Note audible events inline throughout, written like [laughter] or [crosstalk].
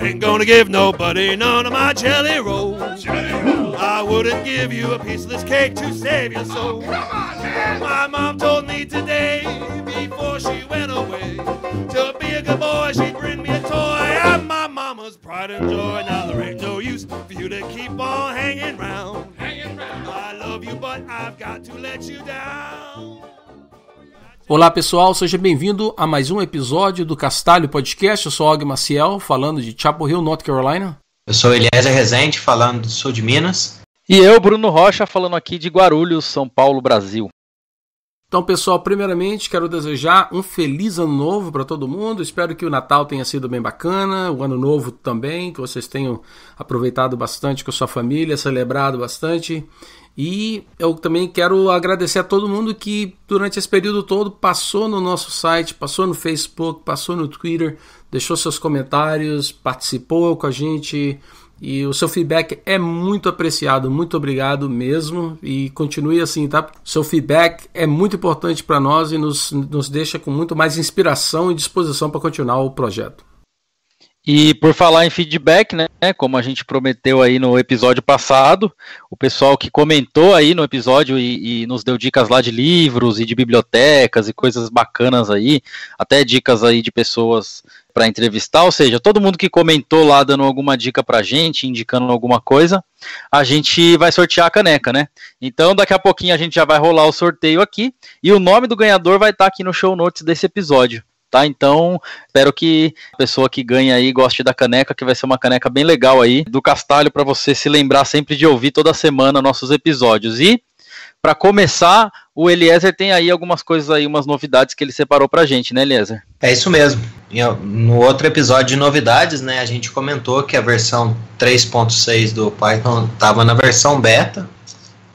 Ain't gonna give nobody none of my jelly rolls. I wouldn't give you a piece of this cake to save your soul. on, my mom told me today, before she went away, to be a good boy, she'd bring me a toy. I'm my mama's pride and joy. Now there ain't no use for you to keep on hanging Hanging round. I love you, but I've got to let you down. Olá pessoal, seja bem-vindo a mais um episódio do Castalho Podcast. Eu sou Og Maciel, falando de Chapel Hill, North Carolina. Eu sou Eliezer Rezende, falando do sul de Minas. E eu, Bruno Rocha, falando aqui de Guarulhos, São Paulo, Brasil. Então, pessoal, primeiramente quero desejar um feliz ano novo para todo mundo. Espero que o Natal tenha sido bem bacana, o ano novo também, que vocês tenham aproveitado bastante com sua família, celebrado bastante. E eu também quero agradecer a todo mundo que durante esse período todo passou no nosso site, passou no Facebook, passou no Twitter, deixou seus comentários, participou com a gente, e o seu feedback é muito apreciado, muito obrigado mesmo. E continue assim, tá? Seu feedback é muito importante para nós e nos, nos deixa com muito mais inspiração e disposição para continuar o projeto. E por falar em feedback, né, como a gente prometeu aí no episódio passado, o pessoal que comentou aí no episódio e, e, nos deu dicas lá de livros e de bibliotecas e coisas bacanas aí, até dicas aí de pessoas para entrevistar, ou seja, todo mundo que comentou lá dando alguma dica a gente, indicando alguma coisa, a gente vai sortear a caneca, né? Então daqui a pouquinho a gente já vai rolar o sorteio aqui e o nome do ganhador vai estar tá aqui no show notes desse episódio tá? Então, espero que a pessoa que ganha aí goste da caneca, que vai ser uma caneca bem legal aí do Castalho para você se lembrar sempre de ouvir toda semana nossos episódios. E para começar, o Eliezer tem aí algumas coisas aí, umas novidades que ele separou pra gente, né, Eliezer? É isso mesmo. No outro episódio de novidades, né, a gente comentou que a versão 3.6 do Python estava na versão beta.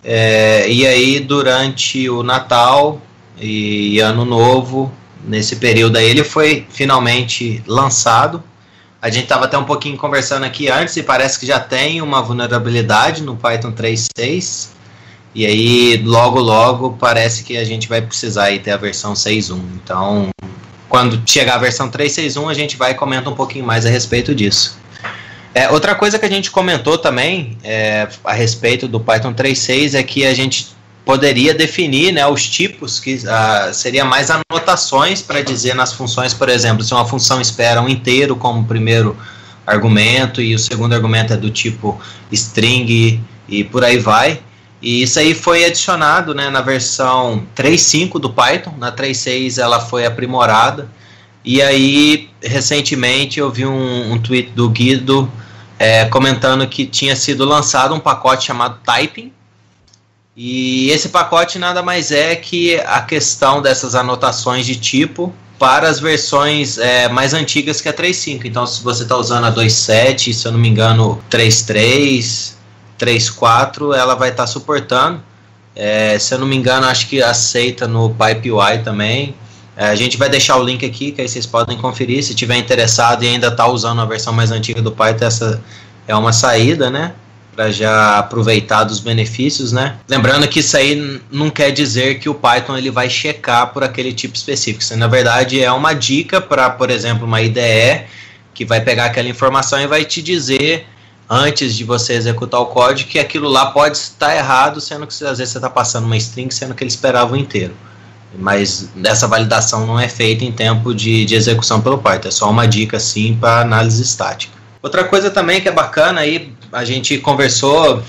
É, e aí, durante o Natal e Ano Novo, nesse período aí ele foi finalmente lançado. A gente estava até um pouquinho conversando aqui antes e parece que já tem uma vulnerabilidade no Python 3.6. E aí, logo, logo, parece que a gente vai precisar aí ter a versão 6.1. Então, quando chegar a versão 3.6.1, a gente vai e comenta um pouquinho mais a respeito disso. É, outra coisa que a gente comentou também é, a respeito do Python 3.6 é que a gente poderia definir né, os tipos, que uh, seria mais anotações para dizer nas funções, por exemplo, se uma função espera um inteiro como primeiro argumento e o segundo argumento é do tipo string e por aí vai. E isso aí foi adicionado né, na versão 3.5 do Python, na 3.6 ela foi aprimorada. E aí, recentemente, eu vi um, um tweet do Guido é, comentando que tinha sido lançado um pacote chamado Typing, e esse pacote nada mais é que a questão dessas anotações de tipo para as versões é, mais antigas que a 3.5. Então, se você está usando a 2.7, se eu não me engano, 3.3, 3.4, ela vai estar tá suportando. É, se eu não me engano, acho que aceita no PipeY também. É, a gente vai deixar o link aqui, que aí vocês podem conferir. Se tiver interessado e ainda está usando a versão mais antiga do Python, essa é uma saída, né? para já aproveitar dos benefícios, né? Lembrando que isso aí não quer dizer que o Python ele vai checar por aquele tipo específico. Isso, na verdade, é uma dica para, por exemplo, uma IDE que vai pegar aquela informação e vai te dizer antes de você executar o código que aquilo lá pode estar errado, sendo que às vezes você está passando uma string, sendo que ele esperava o inteiro. Mas essa validação não é feita em tempo de, de execução pelo Python, é só uma dica assim para análise estática. Outra coisa também que é bacana aí a gente conversou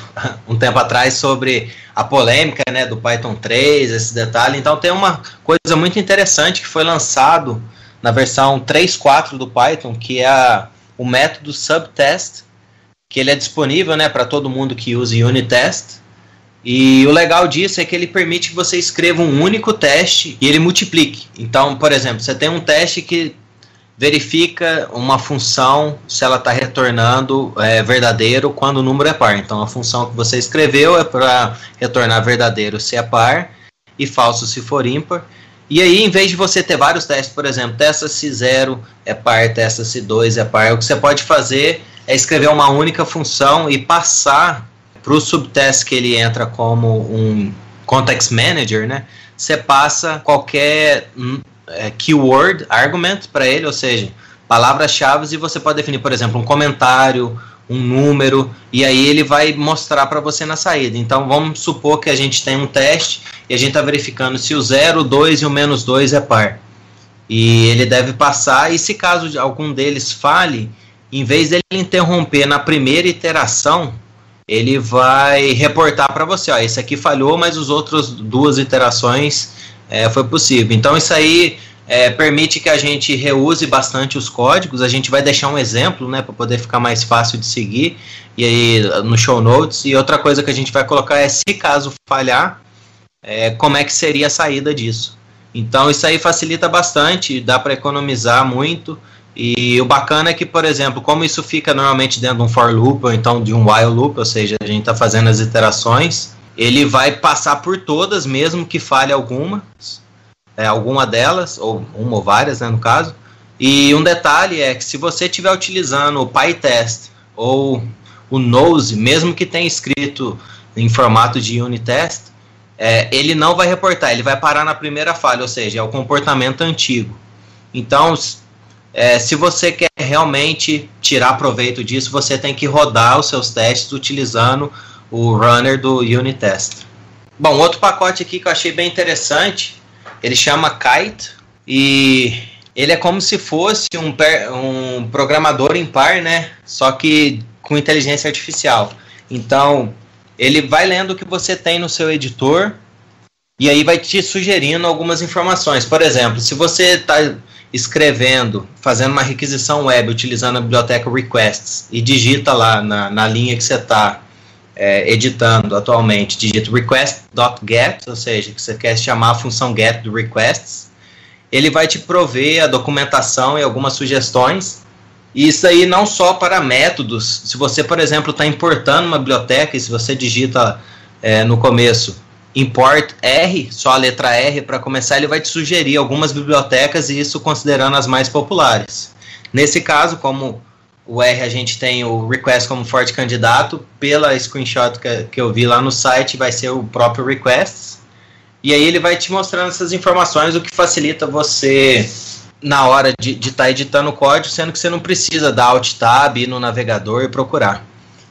um tempo atrás sobre a polêmica né, do Python 3, esse detalhe. Então tem uma coisa muito interessante que foi lançado na versão 3.4 do Python, que é a, o método subtest, que ele é disponível né, para todo mundo que use Unitest. E o legal disso é que ele permite que você escreva um único teste e ele multiplique. Então, por exemplo, você tem um teste que verifica uma função se ela está retornando é, verdadeiro quando o número é par. Então, a função que você escreveu é para retornar verdadeiro se é par e falso se for ímpar. E aí, em vez de você ter vários testes, por exemplo, testa se zero é par, testa se dois é par, o que você pode fazer é escrever uma única função e passar para o subteste que ele entra como um context manager, né? Você passa qualquer hum, é, keyword argument para ele, ou seja, palavras-chave e você pode definir, por exemplo, um comentário, um número, e aí ele vai mostrar para você na saída. Então vamos supor que a gente tem um teste e a gente está verificando se o 0, 2 e o menos 2 é par. E ele deve passar, e se caso algum deles fale, em vez dele interromper na primeira iteração, ele vai reportar para você, ó, esse aqui falhou, mas os outros duas iterações é, foi possível. Então isso aí é, permite que a gente reuse bastante os códigos. A gente vai deixar um exemplo, né, para poder ficar mais fácil de seguir e aí no show notes. E outra coisa que a gente vai colocar é se caso falhar, é, como é que seria a saída disso. Então isso aí facilita bastante, dá para economizar muito. E o bacana é que, por exemplo, como isso fica normalmente dentro de um for loop ou então de um while loop, ou seja, a gente está fazendo as iterações ele vai passar por todas, mesmo que falhe alguma, é, alguma delas, ou uma ou várias, né, no caso. E um detalhe é que se você estiver utilizando o PyTest ou o Nose, mesmo que tenha escrito em formato de unit test, é, ele não vai reportar, ele vai parar na primeira falha, ou seja, é o comportamento antigo. Então, é, se você quer realmente tirar proveito disso, você tem que rodar os seus testes utilizando o runner do Unitest. Bom, outro pacote aqui que eu achei bem interessante, ele chama Kite e ele é como se fosse um, um programador par, né? Só que com inteligência artificial. Então, ele vai lendo o que você tem no seu editor e aí vai te sugerindo algumas informações. Por exemplo, se você está escrevendo, fazendo uma requisição web utilizando a biblioteca requests e digita lá na, na linha que você está é, editando atualmente, digita request.get, ou seja, que você quer chamar a função get do requests, ele vai te prover a documentação e algumas sugestões. E isso aí não só para métodos, se você, por exemplo, está importando uma biblioteca e se você digita é, no começo import R, só a letra R para começar, ele vai te sugerir algumas bibliotecas e isso considerando as mais populares. Nesse caso, como o R a gente tem o request como forte candidato. Pela screenshot que, que eu vi lá no site, vai ser o próprio Request. E aí ele vai te mostrando essas informações, o que facilita você na hora de estar tá editando o código, sendo que você não precisa dar Alt Tab, ir no navegador e procurar.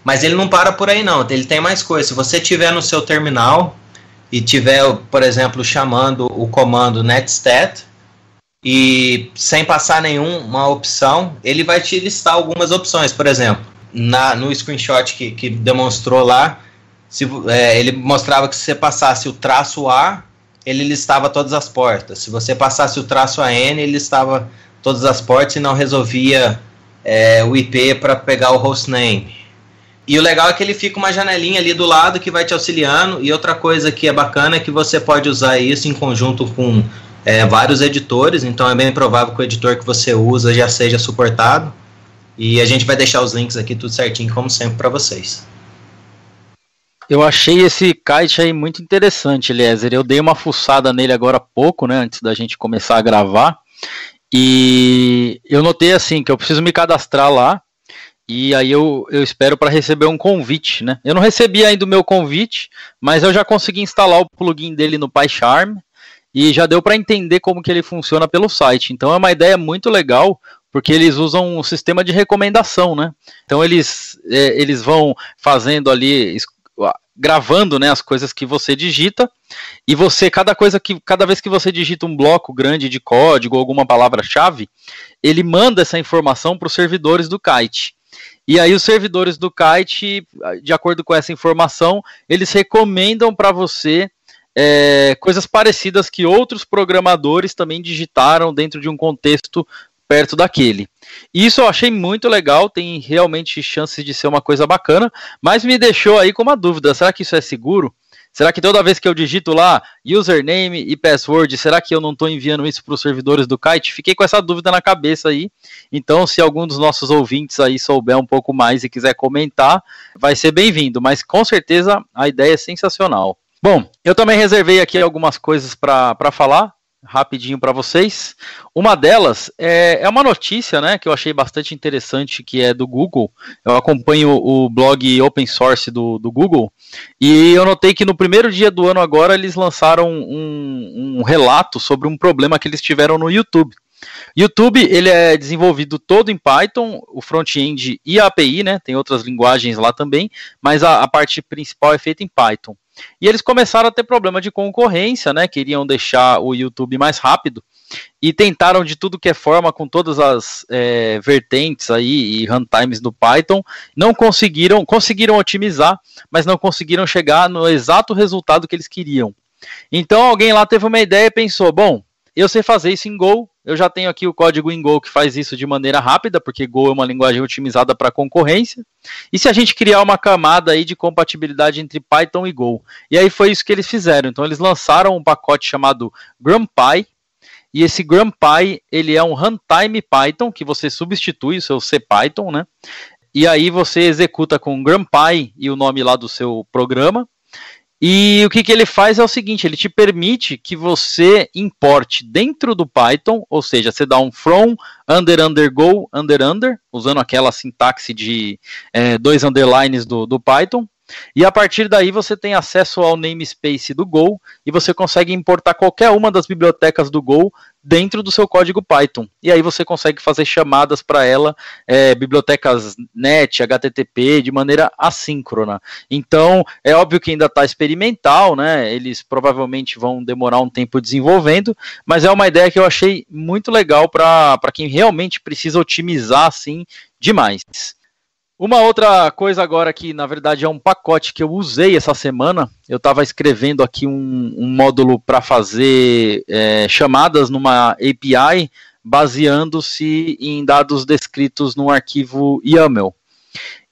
Mas ele não para por aí não, ele tem mais coisas. Se você tiver no seu terminal e tiver, por exemplo, chamando o comando netstat, e sem passar nenhuma opção, ele vai te listar algumas opções. Por exemplo, na, no screenshot que, que demonstrou lá, se, é, ele mostrava que se você passasse o traço A, ele listava todas as portas. Se você passasse o traço AN, ele listava todas as portas e não resolvia é, o IP para pegar o hostname. E o legal é que ele fica uma janelinha ali do lado que vai te auxiliando. E outra coisa que é bacana é que você pode usar isso em conjunto com é, vários editores, então é bem provável que o editor que você usa já seja suportado. E a gente vai deixar os links aqui tudo certinho, como sempre, para vocês. Eu achei esse kite aí muito interessante, Eliezer. Eu dei uma fuçada nele agora há pouco, né, antes da gente começar a gravar. E eu notei assim que eu preciso me cadastrar lá. E aí eu, eu espero para receber um convite, né? Eu não recebi ainda o meu convite, mas eu já consegui instalar o plugin dele no PyCharm e já deu para entender como que ele funciona pelo site. Então é uma ideia muito legal, porque eles usam um sistema de recomendação, né? Então eles, é, eles vão fazendo ali gravando né, as coisas que você digita e você cada coisa que cada vez que você digita um bloco grande de código alguma palavra-chave ele manda essa informação para os servidores do kite e aí os servidores do kite de acordo com essa informação eles recomendam para você é, coisas parecidas que outros programadores também digitaram dentro de um contexto perto daquele. Isso eu achei muito legal, tem realmente chances de ser uma coisa bacana, mas me deixou aí com uma dúvida: será que isso é seguro? Será que toda vez que eu digito lá username e password, será que eu não estou enviando isso para os servidores do Kite? Fiquei com essa dúvida na cabeça aí. Então, se algum dos nossos ouvintes aí souber um pouco mais e quiser comentar, vai ser bem-vindo. Mas com certeza a ideia é sensacional. Bom, eu também reservei aqui algumas coisas para falar rapidinho para vocês. Uma delas é, é, uma notícia, né, que eu achei bastante interessante, que é do Google. Eu acompanho o blog open source do, do Google e eu notei que no primeiro dia do ano agora eles lançaram um, um relato sobre um problema que eles tiveram no YouTube. YouTube ele é desenvolvido todo em Python, o front-end e a API, né? Tem outras linguagens lá também, mas a, a parte principal é feita em Python. E eles começaram a ter problema de concorrência, né? Queriam deixar o YouTube mais rápido e tentaram de tudo que é forma, com todas as é, vertentes aí e runtimes do Python, não conseguiram, conseguiram otimizar, mas não conseguiram chegar no exato resultado que eles queriam. Então alguém lá teve uma ideia e pensou: bom, eu sei fazer isso em Go, eu já tenho aqui o código em Go que faz isso de maneira rápida, porque Go é uma linguagem otimizada para concorrência. E se a gente criar uma camada aí de compatibilidade entre Python e Go? E aí foi isso que eles fizeram. Então eles lançaram um pacote chamado GrumPy, e esse GrumPy, ele é um runtime Python que você substitui o seu CPython, né? E aí você executa com GrumPy e o nome lá do seu programa. E o que, que ele faz é o seguinte: ele te permite que você importe dentro do Python, ou seja, você dá um from, under, under, go, under, under, usando aquela sintaxe de é, dois underlines do, do Python, e a partir daí você tem acesso ao namespace do Go e você consegue importar qualquer uma das bibliotecas do Go dentro do seu código Python. E aí você consegue fazer chamadas para ela, é, bibliotecas net, HTTP, de maneira assíncrona. Então, é óbvio que ainda está experimental, né? Eles provavelmente vão demorar um tempo desenvolvendo, mas é uma ideia que eu achei muito legal para quem realmente precisa otimizar, assim, demais. Uma outra coisa agora que, na verdade, é um pacote que eu usei essa semana. Eu estava escrevendo aqui um, um módulo para fazer é, chamadas numa API baseando-se em dados descritos num arquivo YAML.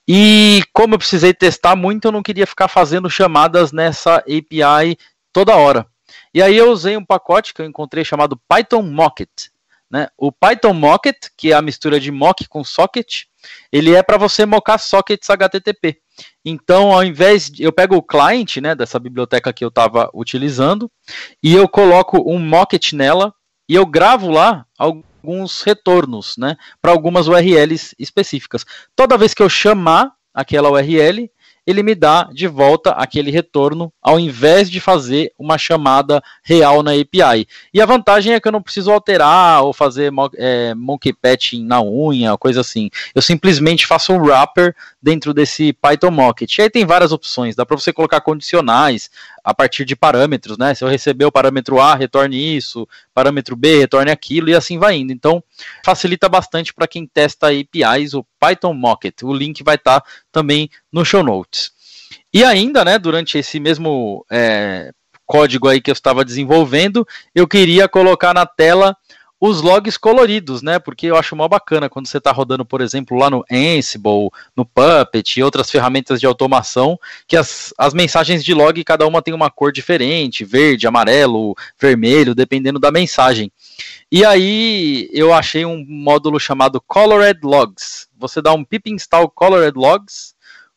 E como eu precisei testar muito, eu não queria ficar fazendo chamadas nessa API toda hora. E aí eu usei um pacote que eu encontrei chamado Python Mocket. Né? O Python Mocket, que é a mistura de mock com socket, ele é para você mocar sockets HTTP. Então, ao invés de eu pego o client, né, dessa biblioteca que eu estava utilizando, e eu coloco um mocket nela e eu gravo lá alguns retornos, né, para algumas URLs específicas. Toda vez que eu chamar aquela URL, ele me dá de volta aquele retorno ao invés de fazer uma chamada real na API. E a vantagem é que eu não preciso alterar ou fazer é, monkey patching na unha, coisa assim. Eu simplesmente faço um wrapper dentro desse Python Mocket. E aí tem várias opções, dá para você colocar condicionais, a partir de parâmetros, né? Se eu receber o parâmetro A, retorne isso, parâmetro B, retorne aquilo, e assim vai indo. Então, facilita bastante para quem testa APIs, o Python Mocket. O link vai estar tá também no show notes. E ainda, né, durante esse mesmo é, código aí que eu estava desenvolvendo, eu queria colocar na tela os logs coloridos, né? Porque eu acho mó bacana quando você está rodando, por exemplo, lá no Ansible, no Puppet e outras ferramentas de automação, que as, as mensagens de log, cada uma tem uma cor diferente, verde, amarelo, vermelho, dependendo da mensagem. E aí eu achei um módulo chamado Colored Logs. Você dá um pip install colored logs,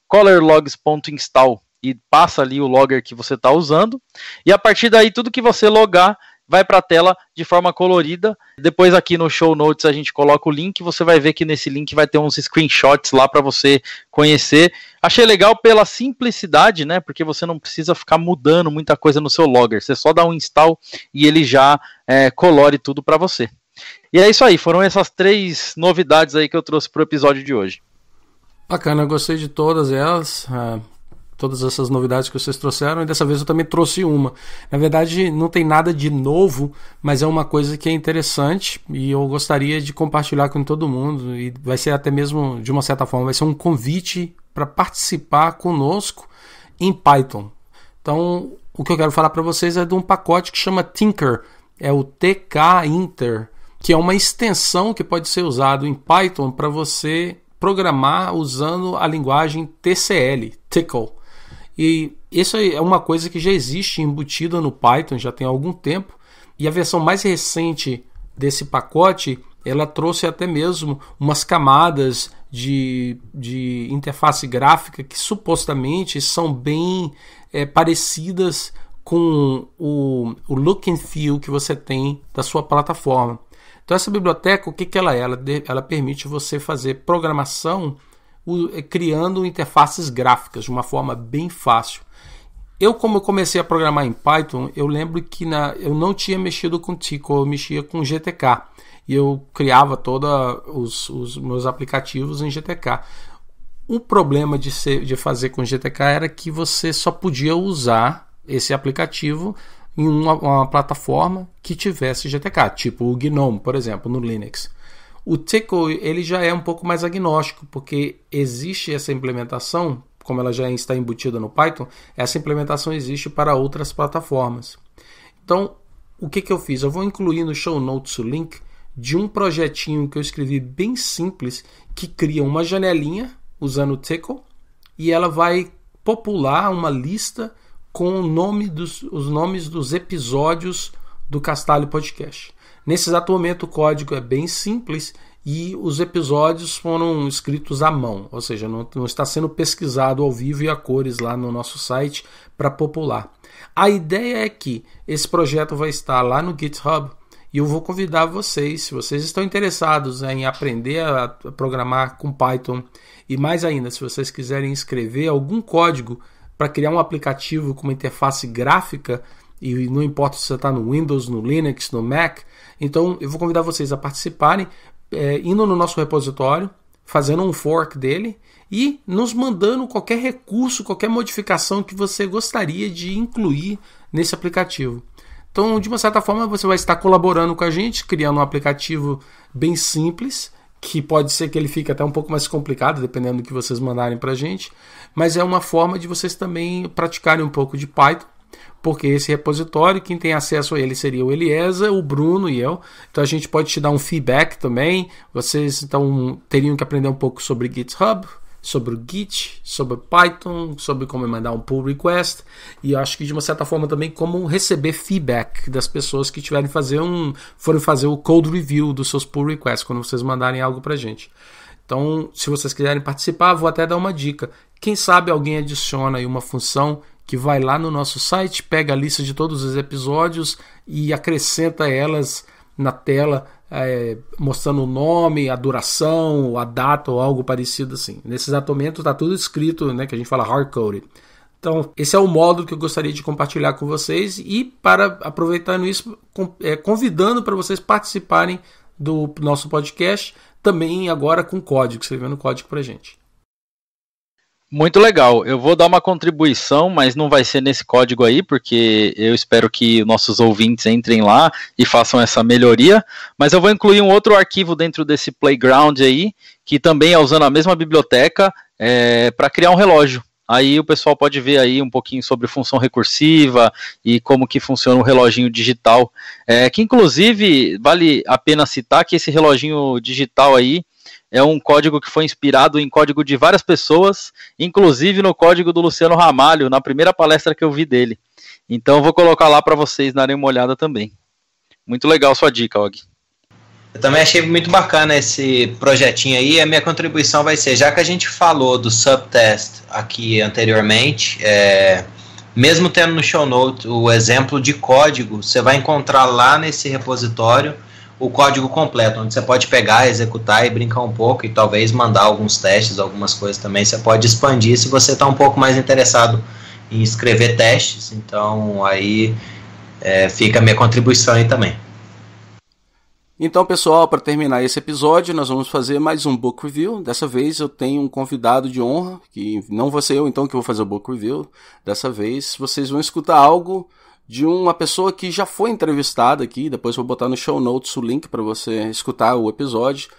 colorlogs.install e passa ali o logger que você está usando. E a partir daí, tudo que você logar vai para a tela de forma colorida. Depois aqui no show notes a gente coloca o link, você vai ver que nesse link vai ter uns screenshots lá para você conhecer. Achei legal pela simplicidade, né? Porque você não precisa ficar mudando muita coisa no seu logger. Você só dá um install e ele já é, colore tudo para você. E é isso aí, foram essas três novidades aí que eu trouxe para o episódio de hoje. Bacana, eu gostei de todas elas. Ah, todas essas novidades que vocês trouxeram e dessa vez eu também trouxe uma. Na verdade, não tem nada de novo, mas é uma coisa que é interessante e eu gostaria de compartilhar com todo mundo e vai ser até mesmo de uma certa forma vai ser um convite para participar conosco em Python. Então, o que eu quero falar para vocês é de um pacote que chama Tinker, é o TK Inter, que é uma extensão que pode ser usado em Python para você programar usando a linguagem TCL, Tickle. E isso é uma coisa que já existe embutida no Python já tem algum tempo. E a versão mais recente desse pacote ela trouxe até mesmo umas camadas de, de interface gráfica que supostamente são bem é, parecidas com o, o look and feel que você tem da sua plataforma. Então essa biblioteca, o que, que ela é? Ela, ela permite você fazer programação eh, criando interfaces gráficas de uma forma bem fácil. Eu, como eu comecei a programar em Python, eu lembro que na, eu não tinha mexido com Tico, eu mexia com GTK. E eu criava todos os, os, meus aplicativos em GTK. O problema de, ser, de fazer com GTK era que você só podia usar esse aplicativo em uma, uma plataforma que tivesse GTK, tipo o GNOME, por exemplo, no Linux. O Tickle ele já é um pouco mais agnóstico, porque existe essa implementação, como ela já está embutida no Python, essa implementação existe para outras plataformas. Então, o que, que eu fiz? Eu vou incluir no show notes o link de um projetinho que eu escrevi bem simples que cria uma janelinha usando o Tickle e ela vai popular uma lista com nome dos, os nomes dos episódios do Castalho Podcast. Nesse exato momento, o código é bem simples e os episódios foram escritos à mão, ou seja, não, não está sendo pesquisado ao vivo e a cores lá no nosso site para popular. A ideia é que esse projeto vai estar lá no GitHub e eu vou convidar vocês, se vocês estão interessados em aprender a programar com Python e mais ainda, se vocês quiserem escrever algum código para criar um aplicativo com uma interface gráfica e não importa se você está no Windows, no Linux, no Mac. Então eu vou convidar vocês a participarem é, indo no nosso repositório, fazendo um fork dele e nos mandando qualquer recurso, qualquer modificação que você gostaria de incluir nesse aplicativo. Então, de uma certa forma, você vai estar colaborando com a gente, criando um aplicativo bem simples, que pode ser que ele fique até um pouco mais complicado, dependendo do que vocês mandarem para a gente, mas é uma forma de vocês também praticarem um pouco de Python porque esse repositório, quem tem acesso a ele seria o Eliezer, o Bruno e eu. Então a gente pode te dar um feedback também. Vocês então teriam que aprender um pouco sobre GitHub, sobre o Git, sobre Python, sobre como mandar um pull request e acho que de uma certa forma também como receber feedback das pessoas que tiverem fazer um, foram fazer o code review dos seus pull requests quando vocês mandarem algo para gente. Então, se vocês quiserem participar, vou até dar uma dica. Quem sabe alguém adiciona aí uma função que vai lá no nosso site, pega a lista de todos os episódios e acrescenta elas na tela, é, mostrando o nome, a duração, a data ou algo parecido assim. Nesse exato momento está tudo escrito, né, que a gente fala hardcoded. Então, esse é o módulo que eu gostaria de compartilhar com vocês e para aproveitando isso, é, convidando para vocês participarem do nosso podcast, também agora com código, escrevendo código para gente. Muito legal. Eu vou dar uma contribuição, mas não vai ser nesse código aí, porque eu espero que nossos ouvintes entrem lá e façam essa melhoria. Mas eu vou incluir um outro arquivo dentro desse playground aí, que também é usando a mesma biblioteca é, para criar um relógio. Aí o pessoal pode ver aí um pouquinho sobre função recursiva e como que funciona o reloginho digital. É, que inclusive vale a pena citar que esse reloginho digital aí é um código que foi inspirado em código de várias pessoas, inclusive no código do Luciano Ramalho, na primeira palestra que eu vi dele. Então vou colocar lá para vocês darem uma olhada também. Muito legal sua dica, Og. Eu também achei muito bacana esse projetinho aí. A minha contribuição vai ser, já que a gente falou do subtest aqui anteriormente, é, mesmo tendo no show note o exemplo de código, você vai encontrar lá nesse repositório o código completo, onde você pode pegar, executar e brincar um pouco e talvez mandar alguns testes, algumas coisas também. Você pode expandir se você está um pouco mais interessado em escrever testes. Então aí é, fica a minha contribuição aí também. Então, pessoal, para terminar esse episódio, nós vamos fazer mais um book review. Dessa vez eu tenho um convidado de honra, que não vou ser eu então que vou fazer o book review. Dessa vez vocês vão escutar algo de uma pessoa que já foi entrevistada aqui. Depois vou botar no show notes o link para você escutar o episódio.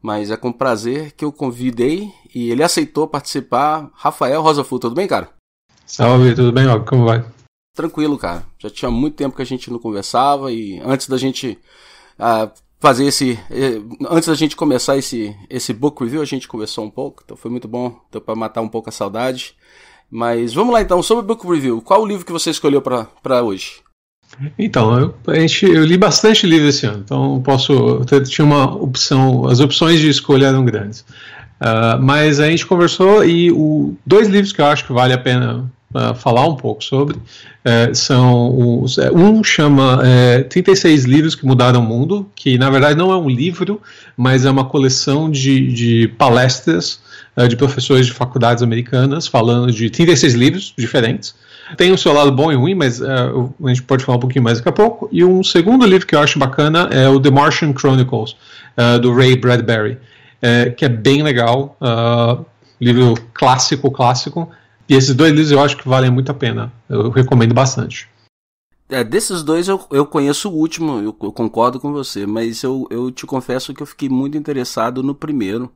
Mas é com prazer que eu convidei e ele aceitou participar. Rafael Rosafu, tudo bem, cara? Salve, tudo bem, ó? Como vai? Tranquilo, cara. Já tinha muito tempo que a gente não conversava e antes da gente uh, fazer esse. Eh, antes da gente começar esse, esse book review, a gente conversou um pouco, então foi muito bom, deu pra matar um pouco a saudade. Mas vamos lá então, sobre o Book Review, qual o livro que você escolheu para hoje? Então, eu, eu, li bastante livro esse ano, então posso. Tinha uma opção, as opções de escolha eram grandes. Uh, mas a gente conversou e o, dois livros que eu acho que vale a pena uh, falar um pouco sobre uh, são os, é, um chama 36 é, livros que mudaram o mundo que na verdade não é um livro mas é uma coleção de, de palestras eh, de professores de faculdades americanas falando de 36 livros diferentes. Tem o seu lado bom e ruim, mas uh, a gente pode falar um pouquinho mais daqui a pouco. E um segundo livro que eu acho bacana é o The Martian Chronicles, uh, do Ray Bradbury, que é bem legal, livro clássico, clássico. E esses dois livros eu acho que valem muito a pena, eu recomendo bastante. É, desses dois eu, eu conheço o último, eu, eu, concordo com você, mas eu, eu te confesso que eu fiquei muito interessado no primeiro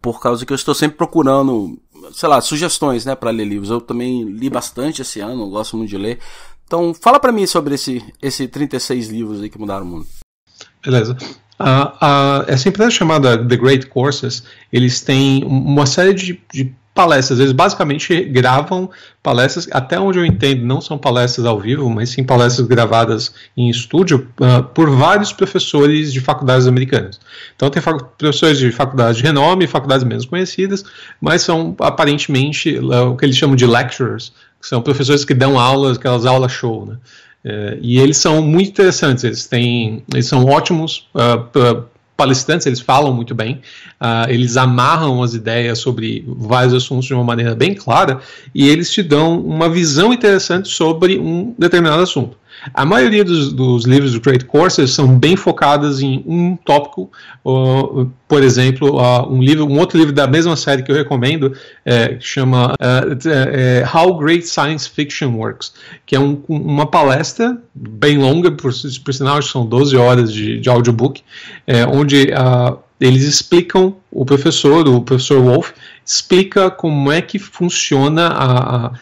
por causa que eu estou sempre procurando, sei lá, sugestões, né, para ler livros. Eu também li bastante esse ano, gosto muito de ler. Então, fala para mim sobre esse, esse 36 livros aí que mudaram o mundo. Beleza. essa empresa chamada The Great Courses, eles têm uma série de, de palestras. Eles basicamente gravam palestras, até onde eu entendo, não são palestras ao vivo, mas sim palestras gravadas em estúdio uh, por vários professores de faculdades americanas. Então, tem professores de faculdades de renome, faculdades menos conhecidas, mas são aparentemente uh, o que eles chamam de lecturers, que são professores que dão aulas, aquelas aulas show, né? Uh, e eles são muito interessantes, eles têm, eles são ótimos uh, palestrantes, eles falam muito bem, uh, eles amarram as ideias sobre vários assuntos de uma maneira bem clara e eles te dão uma visão interessante sobre um determinado assunto. A maioria dos, dos livros do Great Courses são bem focadas em um tópico, por exemplo, uh, um livro, um outro livro da mesma série que eu recomendo é, chama uh, uh, How Great Science Fiction Works, que é um, uma palestra bem longa, por, por sinal, acho que são 12 horas de, de audiobook, é, onde ah, eles explicam, o professor, o professor Wolf, explica como é que funciona a, a,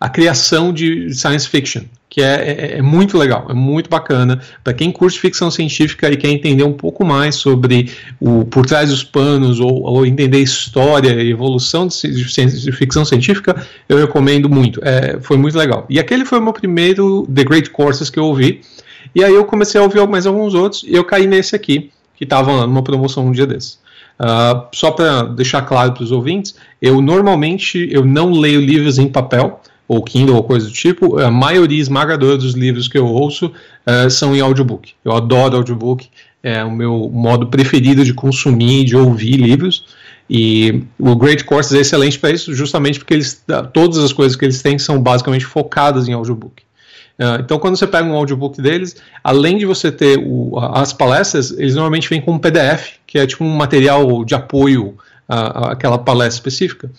a criação de science fiction que é, é, é muito legal, é muito bacana. Para quem curte ficção científica e quer entender um pouco mais sobre o por trás dos panos ou, ou entender história e evolução de, de, de, ficção científica, eu recomendo muito. É, foi muito legal. E aquele foi o meu primeiro The Great Courses que eu ouvi. E aí eu comecei a ouvir mais alguns outros e eu caí nesse aqui, que estava numa promoção um dia desses. Uh, só para deixar claro para os ouvintes, eu normalmente eu não leio livros em papel, ou Kindle ou coisa do tipo, a maioria esmagadora dos livros que eu ouço uh, são em audiobook. Eu adoro audiobook, é o meu modo preferido de consumir, de ouvir livros. E o Great Courses é excelente para isso, justamente porque eles, todas as coisas que eles têm são basicamente focadas em audiobook. Eh, então, quando você pega um audiobook deles, além de você ter o, as palestras, eles normalmente vêm com um PDF, que é tipo um material de apoio à, àquela palestra específica.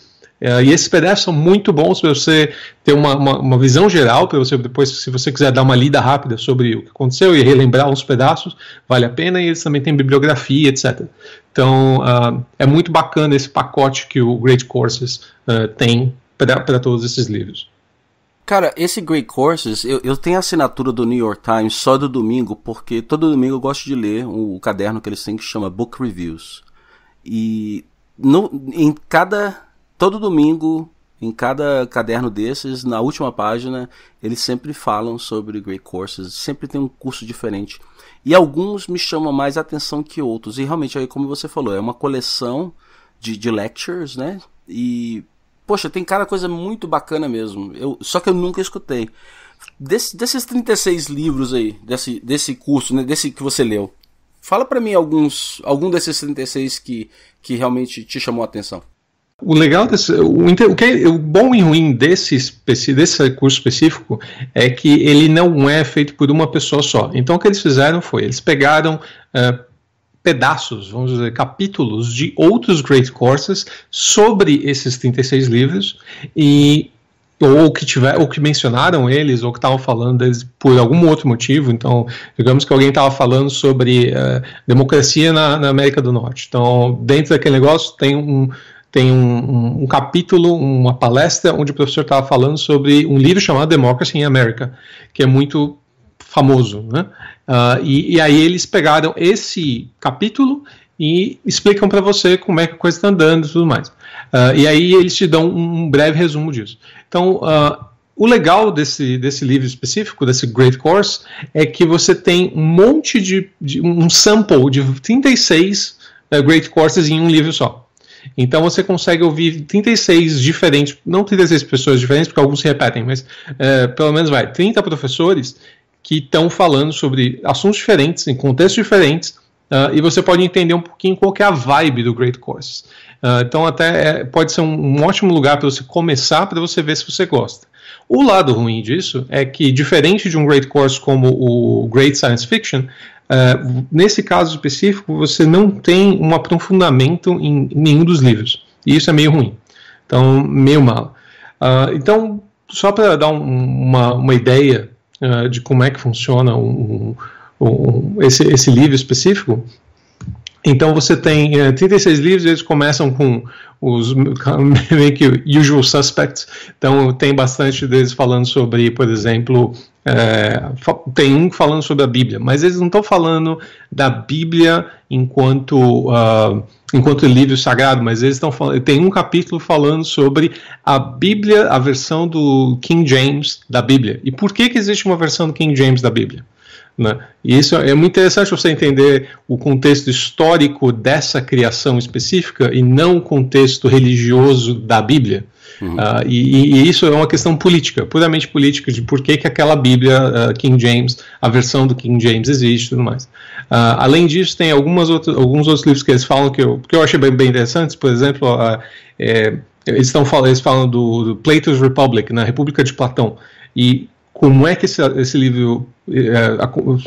Uh, e esses PDFs são muito bons para você ter uma, uma, uma visão geral, para você depois, se você quiser dar uma lida rápida sobre o que aconteceu e relembrar uns pedaços, vale a pena. E eles também têm bibliografia, etc. Então, uh, é muito bacana esse pacote que o Great Courses uh, tem para todos esses livros. Cara, esse Great Courses, eu, eu tenho assinatura do New York Times só do domingo, porque todo domingo eu gosto de ler o, o caderno que eles têm que chama Book Reviews. E no, em cada todo domingo, em cada caderno desses, na última página, eles sempre falam sobre Great Courses, sempre tem um curso diferente. E alguns me chamam mais atenção que outros. E realmente, aí, como você falou, é uma coleção de, de lectures, né? E, poxa, tem cada coisa muito bacana mesmo. Eu, só que eu nunca escutei. Des, desses 36 livros aí, desse, desse curso, né, desse que você leu, fala para mim alguns, algum desses 36 que, que realmente te chamou a atenção. O legal desse, o, o, que é, o bom e ruim desse, desse curso específico é que ele não é feito por uma pessoa só. Então o que eles fizeram foi, eles pegaram eh, pedaços, vamos dizer, capítulos de outros great courses sobre esses 36 livros e ou que tiver, ou que mencionaram eles, ou que estavam falando deles por algum outro motivo. Então, digamos que alguém estava falando sobre eh, democracia na, na, América do Norte. Então, dentro daquele negócio tem um, tem um, um, um, capítulo, uma palestra, onde o professor estava falando sobre um livro chamado Democracy in America, que é muito famoso. Né? Uh, e, e, aí eles pegaram esse capítulo e explicam para você como é que a coisa está andando e tudo mais. Uh, e aí eles te dão um breve resumo disso. Então, uh, o legal desse, desse livro específico, desse Great Course, é que você tem um monte de, de um sample de 36 eh, Great Courses em um livro só. Então você consegue ouvir 36 diferentes, não 36 pessoas diferentes, porque alguns se repetem, mas é, pelo menos vai, 30 professores que estão falando sobre assuntos diferentes, em contextos diferentes, uh, e você pode entender um pouquinho qual é a vibe do Great Course. Uh, então até é, pode ser um, um ótimo lugar para você começar, para você ver se você gosta. O lado ruim disso é que, diferente de um great course como o Great Science Fiction, ah, nesse caso específico, você não tem um aprofundamento em nenhum dos livros. E isso é meio ruim. Então, meio mal. Uh, então, só para dar um, uma, uma ideia uh, de como é que funciona um, um, esse, esse livro específico, então você tem uh, eh, 36 livros, eles começam com os [laughs] meio que usual suspects. Então tem bastante deles falando sobre, por exemplo, é, tem um falando sobre a Bíblia, mas eles não estão falando da Bíblia enquanto uh, enquanto livro sagrado, mas eles estão falando. Tem um capítulo falando sobre a Bíblia, a versão do King James da Bíblia. E por que que existe uma versão do King James da Bíblia? Né? E isso é muito interessante você entender o contexto histórico dessa criação específica e não o contexto religioso da Bíblia. Uhum. Uh, e, e, isso é uma questão política, puramente política, de por que, que aquela Bíblia uh, King James, a versão do King James existe e tudo mais. Uh, além disso, tem algumas outras, alguns outros livros que eles falam que eu, que eu achei bem, bem interessantes, por exemplo, é, eles, estão, eles falam do, do Plato's Republic, na né, República de Platão, e como é que esse, esse livro é,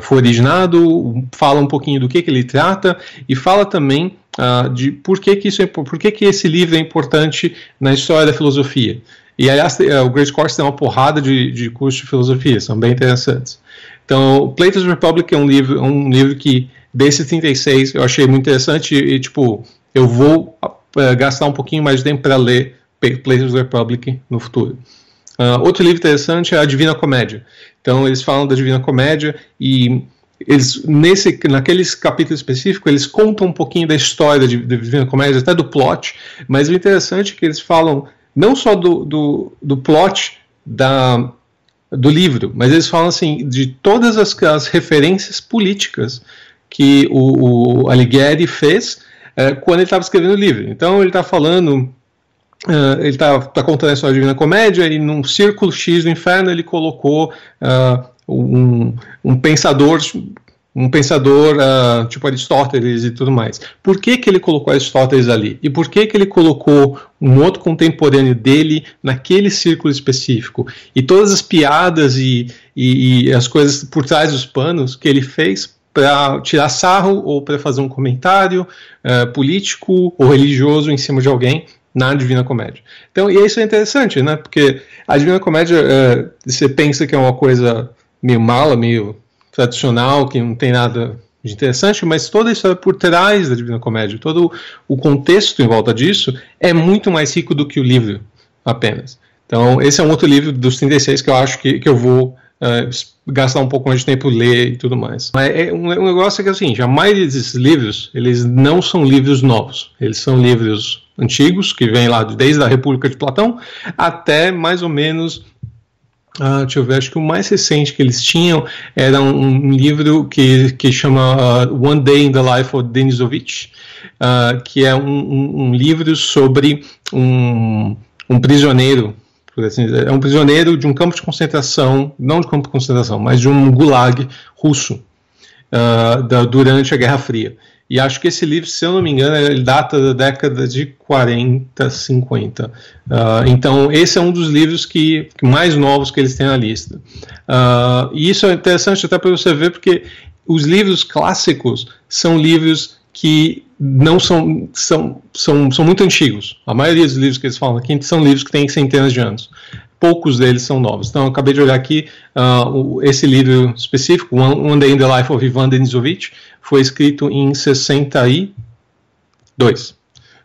foi originado, fala um pouquinho do que, que ele trata e fala também uh, de por que, que isso é, por que, que esse livro é importante na história da filosofia. E aliás, eh, o Great Course tem uma porrada de, de cursos de filosofia, são bem interessantes. Então, Plato's Republic é um livro, é um livro que desses 36 eu achei muito interessante e, e tipo, eu vou uh, gastar um pouquinho mais de tempo para ler Plato's Republic no futuro. Uh, outro livro interessante é a Divina Comédia. Então, eles falam da Divina Comédia e eles nesse naqueles capítulo específico eles contam um pouquinho da história de, de Divina Comédia até do plot mas o interessante é que eles falam não só do, do, do plot da do livro mas eles falam assim de todas as, as referências políticas que o, o Alighieri fez é, quando ele estava escrevendo o livro então ele está falando Uh, ele está tá contando a história da Divina Comédia e num círculo X do inferno ele colocou uh, um, um pensador um pensador uh, tipo Aristóteles e tudo mais. Por que, que ele colocou Aristóteles ali? E por que, que ele colocou um outro contemporâneo dele naquele círculo específico? E todas as piadas e, e, e as coisas por trás dos panos que ele fez para tirar sarro ou para fazer um comentário uh, político ou religioso em cima de alguém na Divina Comédia. Então, e isso é interessante, né? Porque a Divina Comédia, uh, você pensa que é uma coisa meio mala, meio tradicional, que não tem nada de interessante, mas toda a história por trás da Divina Comédia, todo o contexto em volta disso é muito mais rico do que o livro apenas. Então, esse é um outro livro dos 36 que eu acho que, que eu vou uh, gastar um pouco mais de tempo ler e tudo mais. Mas é um, é um negócio que, assim, a maioria desses livros, eles não são livros novos. Eles são livros antigos, que vêm lá desde a República de Platão até mais ou menos ah, deixa eu ver, acho que o mais recente que eles tinham era um, um livro que, que chama uh, One Day in the Life of Denisovich, uh, ah, que é um, um, um, livro sobre um, um prisioneiro, por assim dizer. É um prisioneiro de um campo de concentração, não de campo de concentração, mas de um gulag russo uh, da, durante a Guerra Fria. E acho que esse livro, se eu não me engano, ele data da década de 40, 50. Uh, então, esse é um dos livros que, mais novos que eles têm na lista. Uh, e isso é interessante até para você ver, porque os livros clássicos são livros que não são, são, são, são muito antigos. A maioria dos livros que eles falam aqui são livros que têm centenas de anos poucos deles são novos. Então, acabei de olhar aqui uh, esse livro específico, One Day in the Life of Ivan Denisovich, foi escrito em 62.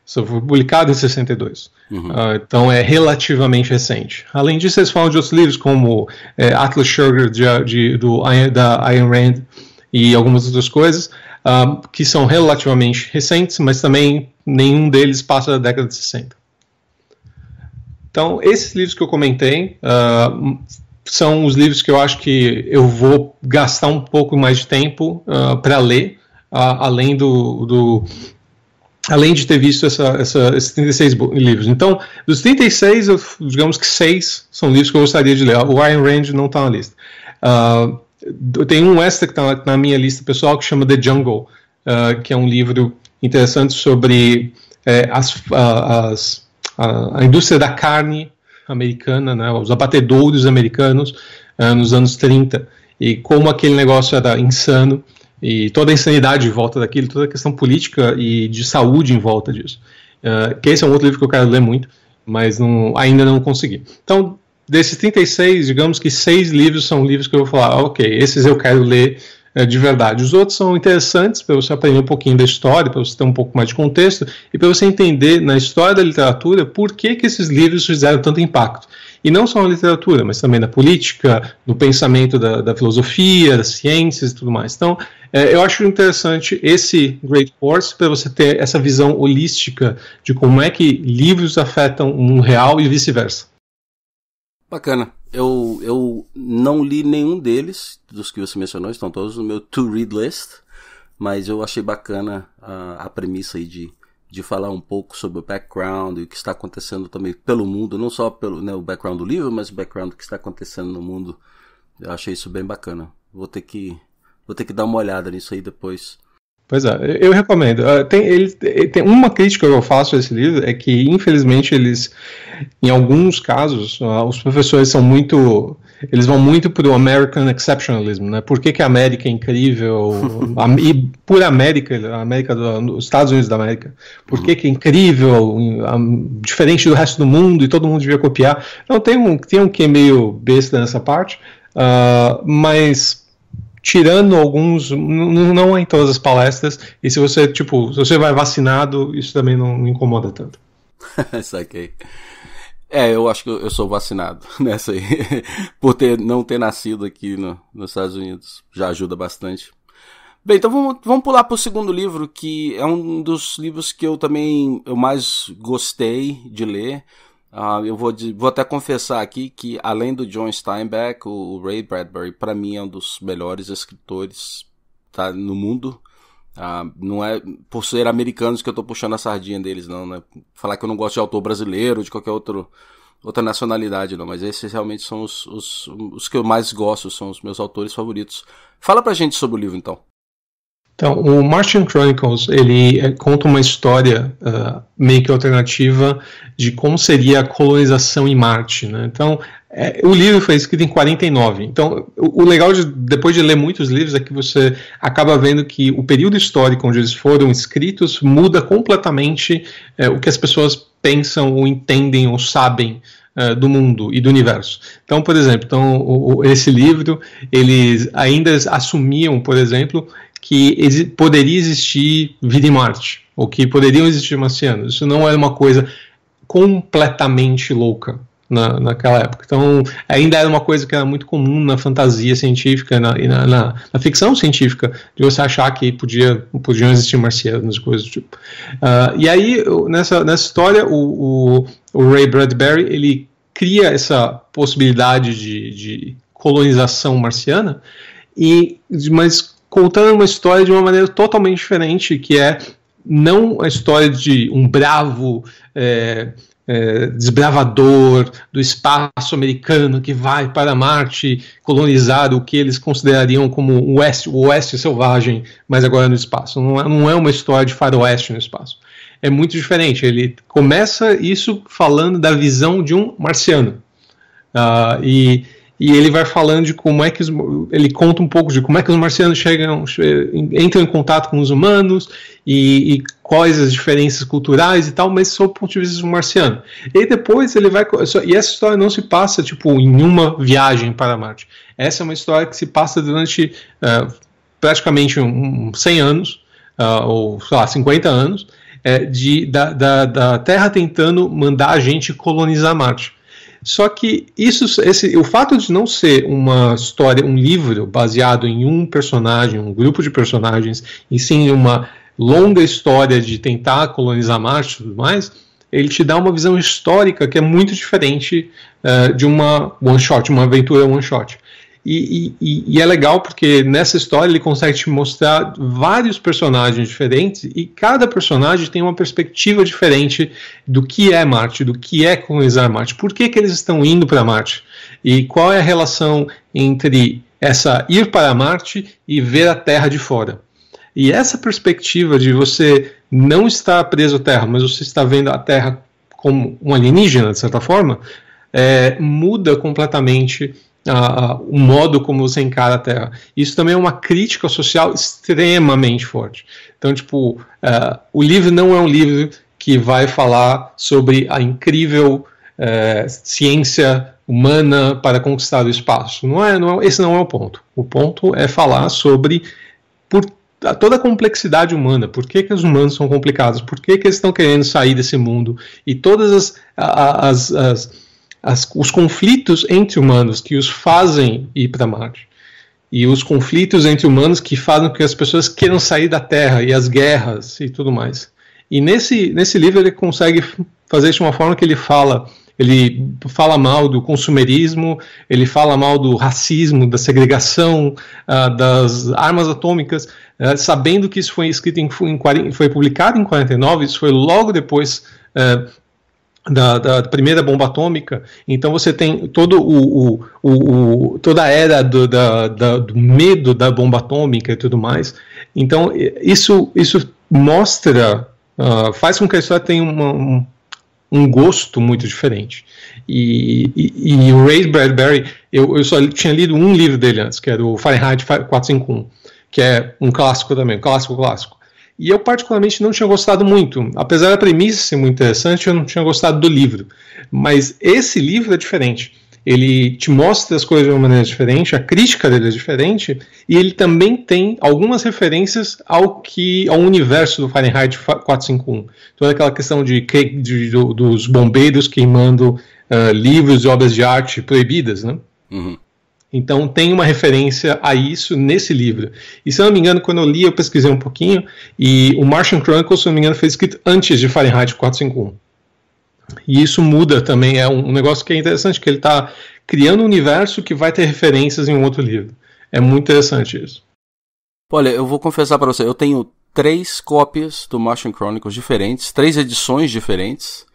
Só foi publicado em 62. Uhum. Uh, então é relativamente recente. Além disso, eles falam de outros livros, como é, Atlas Sugar de, de, do, da Ayn Rand e algumas outras coisas, uh, que são relativamente recentes, mas também nenhum deles passa da década de 60. Então, esses livros que eu comentei uh, são os livros que eu acho que eu vou gastar um pouco mais de tempo uh, ah, para ler, uh, além do, do além de ter visto essa, essa, esses 36 livros. Então, dos 36, eu, digamos que seis são livros que eu gostaria de ler. O Iron Range não está na lista. Uh, eu tenho um extra que está na minha lista pessoal que chama The Jungle, uh, que é um livro interessante sobre eh, as, uh, as a, indústria da carne americana, né, os abatedouros americanos uh, nos anos 30, e como aquele negócio era insano, e toda a insanidade em volta daquilo, toda a questão política e de saúde em volta disso. Uh, que esse é um outro livro que eu quero ler muito, mas não, ainda não consegui. Então, desses 36, digamos que seis livros são livros que eu vou falar, ah, ok, esses eu quero ler é, de verdade. Os outros são interessantes para você aprender um pouquinho da história, para você ter um pouco mais de contexto e para você entender na história da literatura por que, que esses livros fizeram tanto impacto. E não só na literatura, mas também na política, no pensamento da, da filosofia, das ciências e tudo mais. Então, é, eu acho interessante esse Great Course para você ter essa visão holística de como é que livros afetam o mundo real e vice-versa. Bacana eu, eu não li nenhum deles, dos que você mencionou, estão todos no meu to-read list, mas eu achei bacana a, a premissa aí de, de falar um pouco sobre o background e o que está acontecendo também pelo mundo, não só pelo né, o background do livro, mas o background que está acontecendo no mundo. Eu achei isso bem bacana. Vou ter que vou ter que dar uma olhada nisso aí depois Pois é, eu recomendo. Ah, tem, ele, eh, tem uma crítica que eu faço a esse livro é que, infelizmente, eles, em alguns casos, ah, os professores são muito. Eles vão muito para o American Exceptionalism, né? Por que, que a América é incrível? [laughs] e por América, América dos Estados Unidos da América. Por que, que é incrível, diferente do resto do mundo e todo mundo devia copiar? Não, tem um, tem um que é meio besta nessa parte, uh, mas tirando alguns, não é em todas as palestras, e se você, tipo, se você vai vacinado, isso também não incomoda tanto. [laughs] Saquei. É, eu acho que eu sou vacinado [laughs] nessa aí. [laughs] Por ter, não ter nascido aqui no, nos Estados Unidos. Já ajuda bastante. Bem, então vamos, vamos pular para o segundo livro, que é um dos livros que eu também eu mais gostei de ler. Uh, eu vou, vou até confessar aqui que, além do John Steinbeck, o, o Ray Bradbury, para mim, é um dos melhores escritores tá, no mundo. Uh, não é por ser americanos que eu estou puxando a sardinha deles, não. Né? Falar que eu não gosto de autor brasileiro, de qualquer outro, outra nacionalidade, não. Mas esses realmente são os, os, os que eu mais gosto, são os meus autores favoritos. Fala pra gente sobre o livro, então. Então, o Martian Chronicles, ele é, conta uma história uh, meio que alternativa de como seria a colonização em Marte, né? Então, é, o livro foi escrito em 49. Então, o, o legal de, depois de ler muitos livros é que você acaba vendo que o período histórico onde eles foram escritos muda completamente é, o que as pessoas pensam ou entendem ou sabem é, do mundo e do universo. Então, por exemplo, então, o, o, esse livro, eles ainda assumiam, por exemplo, que exi poderia existir vida em Marte, ou que poderiam existir marcianos. Isso não era uma coisa completamente louca na, naquela época. Então, ainda era uma coisa que era muito comum na fantasia científica na, e na, na, na, ficção científica, de você achar que podia, podiam existir marcianos e coisas do tipo. Uh, e aí, nessa, nessa história, o, o, o, Ray Bradbury, ele cria essa possibilidade de, de colonização marciana, e mas contando uma história de uma maneira totalmente diferente, que é não a história de um bravo é, é, desbravador do espaço americano que vai para Marte colonizar o que eles considerariam como o oeste, o oeste selvagem, mas agora no espaço. Não é, não é uma história de faroeste no espaço. É muito diferente. Ele começa isso falando da visão de um marciano. Uh, e e ele vai falando de como é que os, ele conta um pouco de como é que os marcianos chegam, eh, entram em contato com os humanos e, e quais as diferenças culturais e tal, mas sob o ponto de vista do marciano. E depois ele vai e essa história não se passa tipo em uma viagem para Marte. Essa é uma história que se passa durante uh, praticamente um, um, 100 anos uh, ou sei lá 50 anos é, de da, da, da Terra tentando mandar a gente colonizar Marte. Só que isso, esse, o fato de não ser uma história, um livro baseado em um personagem, um grupo de personagens, e sim uma longa história de tentar colonizar Marte e tudo mais, ele te dá uma visão histórica que é muito diferente uh, de uma one shot, uma aventura one shot. E, e, e, é legal porque nessa história ele consegue te mostrar vários personagens diferentes e cada personagem tem uma perspectiva diferente do que é Marte, do que é colonizar Marte, por que, que eles estão indo para Marte e qual é a relação entre essa ir para Marte e ver a Terra de fora. E essa perspectiva de você não estar preso à Terra, mas você está vendo a Terra como um alienígena, de certa forma, é, muda completamente uh, o modo como você encara a Terra. Isso também é uma crítica social extremamente forte. Então, tipo, uh, o livro não é um livro que vai falar sobre a incrível uh, ciência humana para conquistar o espaço. Não é, não é, esse não é o ponto. O ponto é falar sobre por toda a complexidade humana, por que, que os humanos são complicados, por que, que eles estão querendo sair desse mundo e todas as, as, as as, os conflitos entre humanos que os fazem ir para Marte e os conflitos entre humanos que fazem com que as pessoas queiram sair da Terra e as guerras e tudo mais. E nesse, nesse livro ele consegue fazer isso de uma forma que ele fala ele fala mal do consumerismo, ele fala mal do racismo, da segregação, uh, das armas atômicas, uh, sabendo que isso foi escrito em, em, foi publicado em 49, isso foi logo depois uh, da, da, primeira bomba atômica, então você tem todo o, o, o toda a era do, da, da, do medo da bomba atômica e tudo mais. Então isso, isso mostra, uh, faz com que a história tenha uma, um, um gosto muito diferente. E, e, e, o Ray Bradbury, eu, eu só tinha lido um livro dele antes, que era o Fahrenheit 451, que é um clássico também, um clássico clássico. E eu, particularmente, não tinha gostado muito. Apesar da premissa ser muito interessante, eu não tinha gostado do livro. Mas esse livro é diferente. Ele te mostra as coisas de uma maneira diferente, a crítica dele é diferente, e ele também tem algumas referências ao que ao universo do Fahrenheit 451. Toda aquela questão de, de dos bombeiros queimando uh, livros e obras de arte proibidas, né? Uhum. Então tem uma referência a isso nesse livro. E se eu não me engano, quando eu li, eu pesquisei um pouquinho, e o Martian Chronicles, se eu não me engano, foi escrito antes de Fahrenheit 451. E isso muda também, é um negócio que é interessante, que ele está criando um universo que vai ter referências em um outro livro. É muito interessante isso. Olha, eu vou confessar para você, eu tenho três cópias do Martian Chronicles diferentes, três edições diferentes.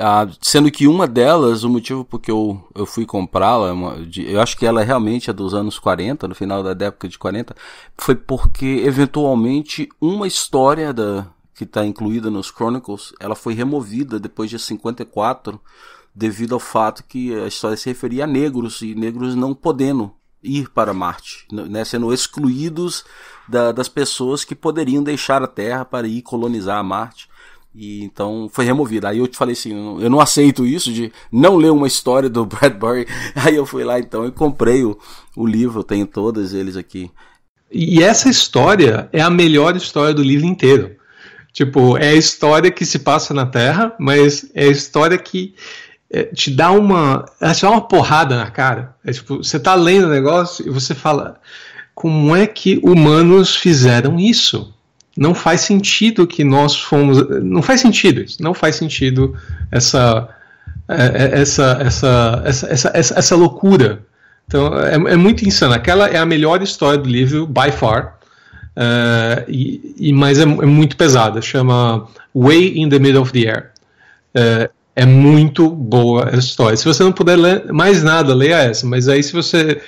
Ah, sendo que uma delas, o motivo porque eu, eu fui comprá-la, é eu acho que ela é realmente é dos anos 40, no final da década de 40, foi porque eventualmente uma história da, que está incluída nos Chronicles, ela foi removida depois de 54, devido ao fato que a história se referia a negros e negros não podendo ir para Marte, né, sendo excluídos da, das pessoas que poderiam deixar a Terra para ir colonizar a Marte. E então foi removida. Aí eu te falei assim: eu não aceito isso de não ler uma história do [laughs] Bradbury. Aí eu fui lá então e comprei o, o livro, eu tenho todos eles aqui. E essa história é a melhor história do livro inteiro. Tipo, é a história que se passa na Terra, mas é a história que é, te dá uma. Ela é, te dá uma porrada na cara. É tipo, você tá lendo o negócio e você fala. Como é que humanos fizeram isso? não faz sentido que nós fomos. Não faz sentido isso. Não faz sentido é, é, essa, essa, essa, essa, essa, essa, loucura. Então, é, é muito insano. Aquela é a melhor história do livro, by far. Uh, e, e, mas é, é, muito pesada. Chama Way in the Middle of the Air. Uh, é muito boa essa história. Se você não puder ler mais nada, leia essa. Mas aí, se você.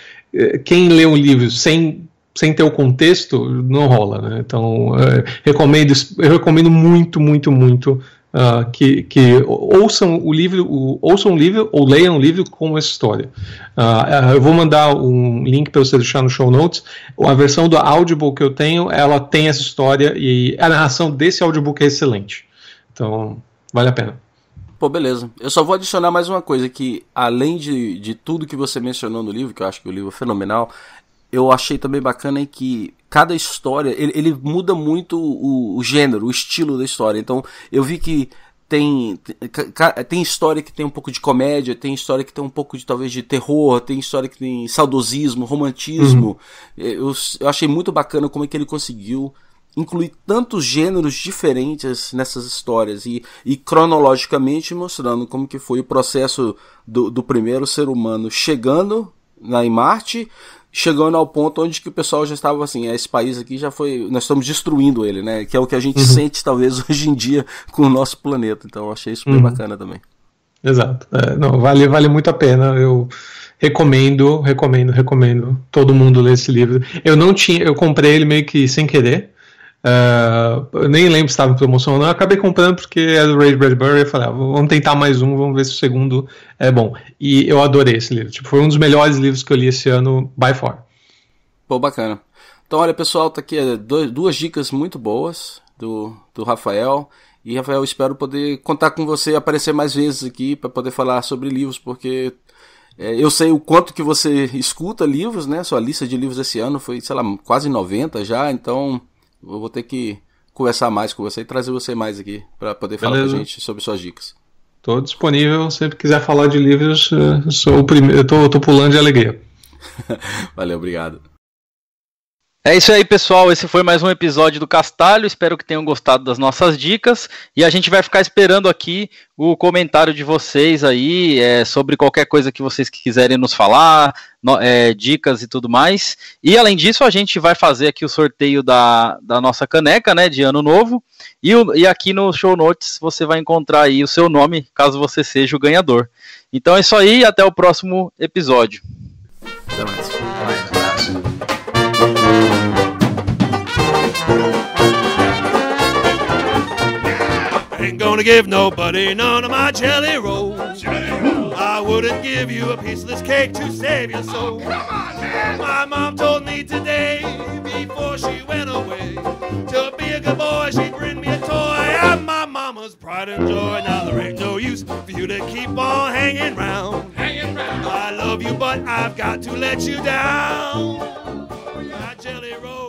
Quem lê um livro sem sem ter o contexto, não rola, né? Então, eu é, recomendo, eu recomendo muito, muito, muito uh, que, que ouçam o livro, o, ouçam o livro ou leiam o livro com essa história. Uh, eu vou mandar um link para você deixar no show notes. A versão do audiobook que eu tenho, ela tem essa história e a narração desse audiobook é excelente. Então, vale a pena. Pô, beleza. Eu só vou adicionar mais uma coisa que, além de, de tudo que você mencionou no livro, que eu acho que o livro é fenomenal, eu achei também bacana é que cada história, ele, ele muda muito o, o, gênero, o estilo da história. Então, eu vi que tem, tem história que tem um pouco de comédia, tem história que tem um pouco de talvez de terror, tem história que tem saudosismo, romantismo. Uhum. Eu, eu achei muito bacana como é que ele conseguiu incluir tantos gêneros diferentes nessas histórias e, e, cronologicamente mostrando como que foi o processo do, do primeiro ser humano chegando na em Marte, chegando ao ponto onde que o pessoal já estava assim, é, esse país aqui já foi, nós estamos destruindo ele, né? Que é o que a gente uhum. sente talvez [laughs] hoje em dia com o nosso planeta. Então achei super uhum. bacana também. Exato. É, não, vale, vale muito a pena. Eu recomendo, recomendo, recomendo todo mundo ler esse livro. Eu não tinha, eu comprei ele meio que sem querer. Ah, nem lembro se estava em promoção ou não. Eu acabei comprando porque era do Ray Bradbury. Eu falei, ah, vamos tentar mais um, vamos ver se o segundo é bom. E eu adorei esse livro. Tipo, foi um dos melhores livros que eu li esse ano, by far. Pô, bacana. Então, olha, pessoal, tá aqui é, duas dicas muito boas do, do Rafael. E, Rafael, espero poder contar com você e aparecer mais vezes aqui para poder falar sobre livros, porque é, eu sei o quanto que você escuta livros, né? Sua lista de livros esse ano foi, sei lá, quase 90 já, então eu vou ter que conversar mais com você e trazer você mais aqui para poder Beleza. falar com a gente sobre suas dicas. Estou disponível, sempre quiser falar de livros, sou o primeiro, eu tô, tô pulando de alegria. [laughs] Valeu, obrigado. É isso aí, pessoal. Esse foi mais um episódio do Castalho. Espero que tenham gostado das nossas dicas. E a gente vai ficar esperando aqui o comentário de vocês aí é, sobre qualquer coisa que vocês quiserem nos falar, no, é, dicas e tudo mais. E além disso, a gente vai fazer aqui o sorteio da, da nossa caneca, né, de ano novo. E, o, e aqui no Show Notes você vai encontrar aí o seu nome, caso você seja o ganhador. Então é isso aí. Até o próximo episódio. Ain't gonna give nobody none of my jelly rolls. I wouldn't give you a piece of this cake to save your soul. on, my mom told me today, before she went away, to be a good boy, she'd bring me a toy. I'm my mama's pride and joy. Now there ain't no use for you to keep on hanging round. Hanging round. I love you, but I've got to let you down. My jelly roll.